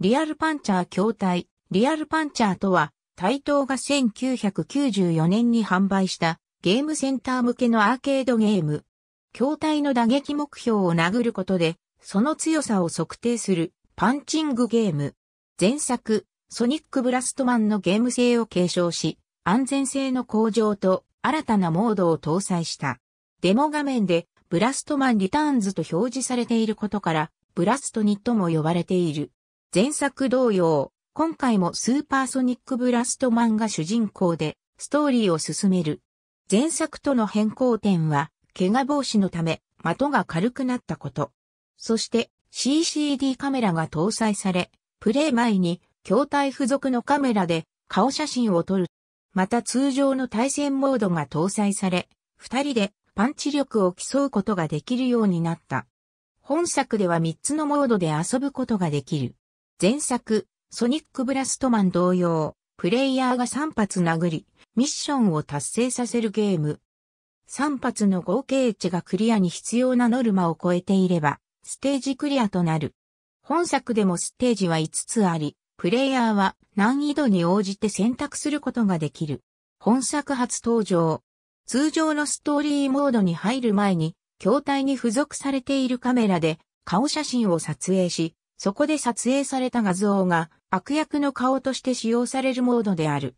リアルパンチャー筐体、リアルパンチャーとは、台東が1994年に販売したゲームセンター向けのアーケードゲーム。筐体の打撃目標を殴ることで、その強さを測定するパンチングゲーム。前作、ソニックブラストマンのゲーム性を継承し、安全性の向上と新たなモードを搭載した。デモ画面でブラストマンリターンズと表示されていることから、ブラストニットも呼ばれている。前作同様、今回もスーパーソニックブラストマンが主人公で、ストーリーを進める。前作との変更点は、怪我防止のため、的が軽くなったこと。そして、CCD カメラが搭載され、プレイ前に、筐体付属のカメラで、顔写真を撮る。また通常の対戦モードが搭載され、二人でパンチ力を競うことができるようになった。本作では3つのモードで遊ぶことができる。前作、ソニックブラストマン同様、プレイヤーが3発殴り、ミッションを達成させるゲーム。3発の合計値がクリアに必要なノルマを超えていれば、ステージクリアとなる。本作でもステージは5つあり、プレイヤーは難易度に応じて選択することができる。本作初登場。通常のストーリーモードに入る前に、筐体に付属されているカメラで顔写真を撮影し、そこで撮影された画像が悪役の顔として使用されるモードである。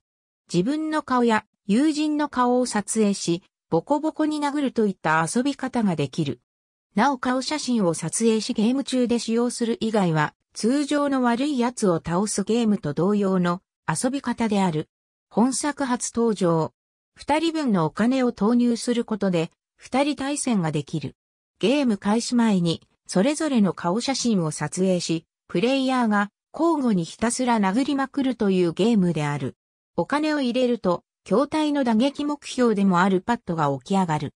自分の顔や友人の顔を撮影し、ボコボコに殴るといった遊び方ができる。なお顔写真を撮影しゲーム中で使用する以外は、通常の悪い奴を倒すゲームと同様の遊び方である。本作初登場。二人分のお金を投入することで、二人対戦ができる。ゲーム開始前にそれぞれの顔写真を撮影し、プレイヤーが交互にひたすら殴りまくるというゲームである。お金を入れると、筐体の打撃目標でもあるパッドが起き上がる。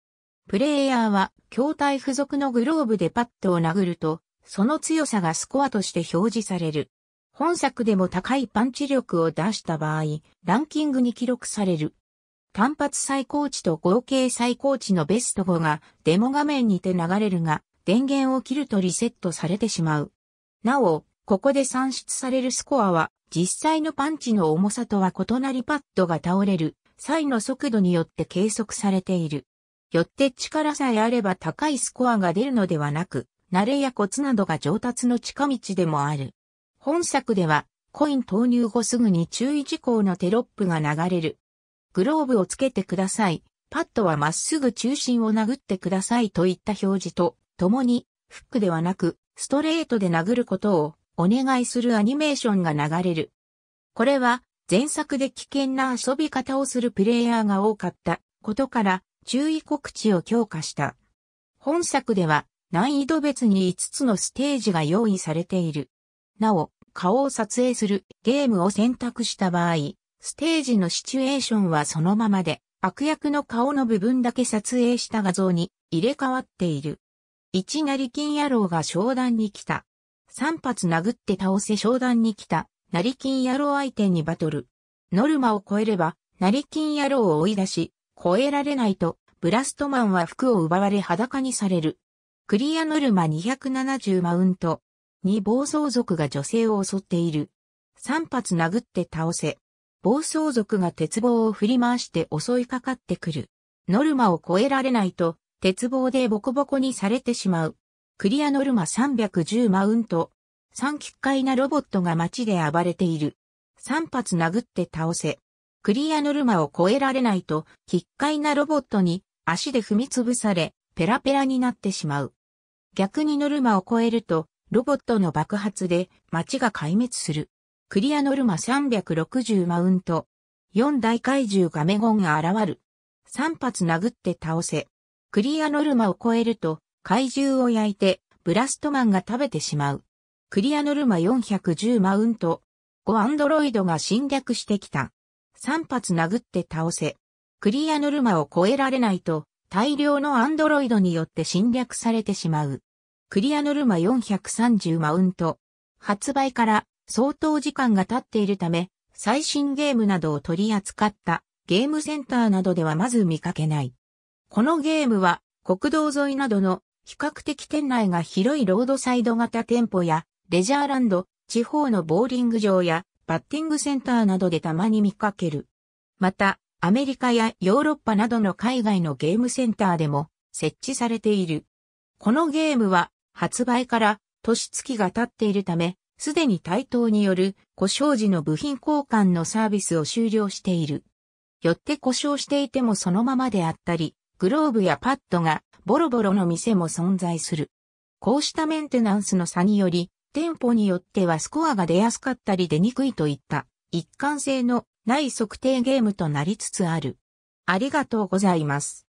プレイヤーは、筐体付属のグローブでパッドを殴ると、その強さがスコアとして表示される。本作でも高いパンチ力を出した場合、ランキングに記録される。単発最高値と合計最高値のベスト5がデモ画面にて流れるが、電源を切るとリセットされてしまう。なお、ここで算出されるスコアは、実際のパンチの重さとは異なりパッドが倒れる際の速度によって計測されている。よって力さえあれば高いスコアが出るのではなく、慣れやコツなどが上達の近道でもある。本作では、コイン投入後すぐに注意事項のテロップが流れる。グローブをつけてください。パッドはまっすぐ中心を殴ってくださいといった表示と、共に、フックではなく、ストレートで殴ることをお願いするアニメーションが流れる。これは、前作で危険な遊び方をするプレイヤーが多かったことから、注意告知を強化した。本作では、難易度別に5つのステージが用意されている。なお、顔を撮影するゲームを選択した場合、ステージのシチュエーションはそのままで、悪役の顔の部分だけ撮影した画像に入れ替わっている。一成金野郎が商談に来た。三発殴って倒せ商談に来た。成金野郎相手にバトル。ノルマを超えれば、成金野郎を追い出し、超えられないと、ブラストマンは服を奪われ裸にされる。クリアノルマ270マウント。に暴走族が女性を襲っている。三発殴って倒せ。暴走族が鉄棒を振り回して襲いかかってくる。ノルマを超えられないと、鉄棒でボコボコにされてしまう。クリアノルマ310マウント。3奇怪なロボットが街で暴れている。3発殴って倒せ。クリアノルマを超えられないと、奇怪なロボットに足で踏み潰され、ペラペラになってしまう。逆にノルマを超えると、ロボットの爆発で街が壊滅する。クリアノルマ360マウント。4大怪獣ガメゴンが現る。3発殴って倒せ。クリアノルマを超えると、怪獣を焼いて、ブラストマンが食べてしまう。クリアノルマ410マウント。5アンドロイドが侵略してきた。3発殴って倒せ。クリアノルマを超えられないと、大量のアンドロイドによって侵略されてしまう。クリアノルマ430マウント。発売から相当時間が経っているため、最新ゲームなどを取り扱ったゲームセンターなどではまず見かけない。このゲームは国道沿いなどの比較的店内が広いロードサイド型店舗やレジャーランド、地方のボーリング場やバッティングセンターなどでたまに見かける。また、アメリカやヨーロッパなどの海外のゲームセンターでも設置されている。このゲームは発売から年月が経っているため、すでに対等による故障時の部品交換のサービスを終了している。よって故障していてもそのままであったり、グローブやパッドがボロボロの店も存在する。こうしたメンテナンスの差により、店舗によってはスコアが出やすかったり出にくいといった一貫性のない測定ゲームとなりつつある。ありがとうございます。